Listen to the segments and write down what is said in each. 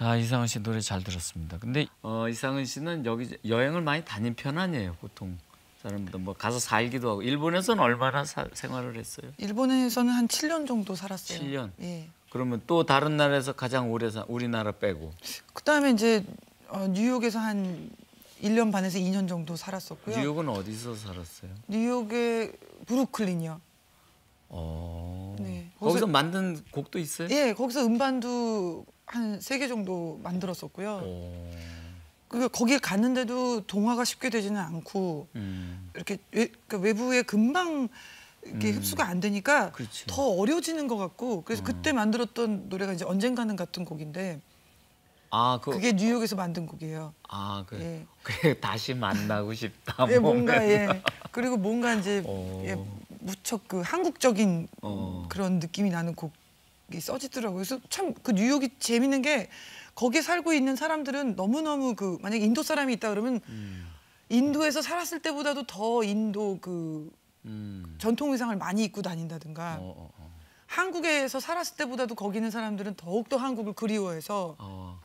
자 이상은 씨 노래 잘 들었습니다. 근데 어, 이상은 씨는 여기 여행을 많이 다닌 편 아니에요 보통 사람들 뭐 가서 살기도 하고 일본에서는 얼마나 사, 생활을 했어요? 일본에서는 한 7년 정도 살았어요. 7년. 예. 그러면 또 다른 나라에서 가장 오래 사 우리나라 빼고. 그다음에 이제 어, 뉴욕에서 한 1년 반에서 2년 정도 살았었고요. 뉴욕은 어디서 살았어요? 뉴욕의 브루클린이요. 어. 네. 거기서, 거기서 만든 곡도 있어요? 예, 거기서 음반도 한세개 정도 만들었었고요. 그 거기에 갔는데도 동화가 쉽게 되지는 않고 음. 이렇게 외, 그러니까 외부에 금방 이게 음. 흡수가 안 되니까 그렇지. 더 어려워지는 것 같고 그래서 음. 그때 만들었던 노래가 이제 언젠가는 같은 곡인데 아, 그, 게 뉴욕에서 만든 곡이에요. 아, 그 예. 그래 다시 만나고 싶다. 예, 뭔가 예. 그리고 뭔가 이제 어. 예, 무척 그 한국적인 어. 그런 느낌이 나는 곡 써지더라고요. 그래서 참 그 뉴욕이 재밌는 게 거기 에 살고 있는 사람들은 너무너무 그 만약에 인도 사람이 있다 그러면 음. 인도에서 살았을 때보다도 더 인도 그 음. 전통 의상을 많이 입고 다닌다든가 어, 어, 어. 한국에서 살았을 때보다도 거기 있는 사람들은 더욱더 한국을 그리워해서 어.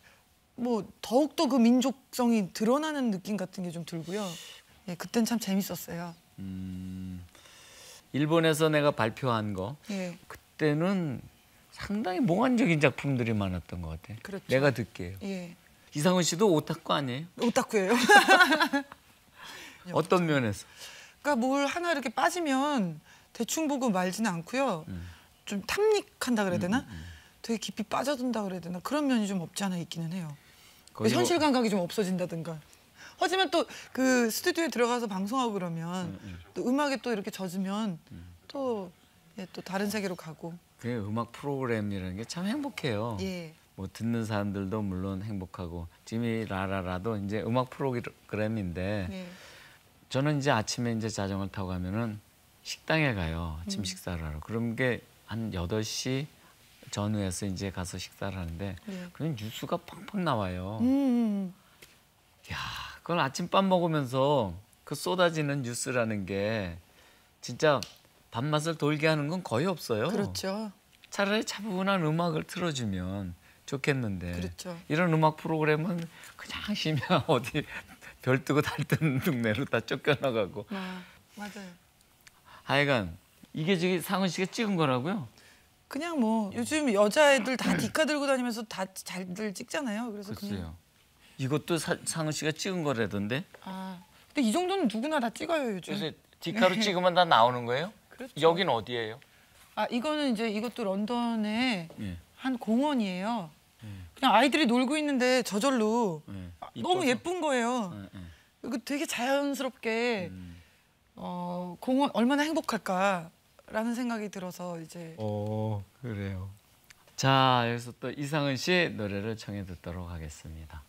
뭐 더욱더 그 민족성이 드러나는 느낌 같은 게 좀 들고요. 예, 그땐 참 재밌었어요. 음, 일본에서 내가 발표한 거 예. 그때는 상당히 몽환적인 작품들이 많았던 것 같아요. 그렇죠. 내가 듣게요 예. 이상훈 씨도 오타쿠 아니에요? 오타쿠예요. 어떤 면에서? 그러니까 뭘 하나 이렇게 빠지면 대충 보고 말지는 않고요. 음. 좀 탐닉한다 그래야 음, 되나? 음, 음. 되게 깊이 빠져든다 그래야 되나? 그런 면이 좀 없지 않아 있기는 해요. 그 현실 감각이 좀 없어진다든가. 하지만 또 그 스튜디오에 들어가서 방송하고 그러면 음, 음. 또 음악에 또 이렇게 젖으면 또또 예, 또 다른 세계로 가고 그 음악 프로그램이라는 게 참 행복해요. 예. 뭐 듣는 사람들도 물론 행복하고 지미 라라라도 이제 음악 프로그램인데 예. 저는 이제 아침에 이제 자전거 타고 가면은 식당에 가요. 아침 음. 식사를 하러. 그런 게 한8시 전후에서 이제 가서 식사를 하는데 예. 네. 그냥 뉴스가 팡팡 나와요. 음, 음, 음. 야, 그걸 아침밥 먹으면서 그 쏟아지는 뉴스라는 게 진짜 밥맛을 돌게 하는 건 거의 없어요. 그렇죠. 차라리 차분한 음악을 틀어주면 좋겠는데 그렇죠. 이런 음악 프로그램은 그냥 심야 어디 별 뜨고 달 뜨는 동네로 다 쫓겨나가고 아, 맞아요. 하여간 이게 지금 상은 씨가 찍은 거라고요? 그냥 뭐 요즘 여자애들 다 디카 들고 다니면서 다 잘들 찍잖아요. 그래서 글쎄요. 그냥... 이것도 사, 상은 씨가 찍은 거라던데. 아, 근데 이 정도는 누구나 다 찍어요 요즘. 그래서 디카로 네. 찍으면 다 나오는 거예요? 그렇죠. 여긴 어디예요? 아 이거는 이제 이것도 런던의 예. 한 공원이에요. 예. 그냥 아이들이 놀고 있는데 저절로 예. 아, 너무 예쁜 거예요. 예, 예. 이거 되게 자연스럽게 음. 어, 공원 얼마나 행복할까라는 생각이 들어서 이제. 오 어, 그래요. 자 여기서 또 이상은 씨 노래를 청해 듣도록 하겠습니다.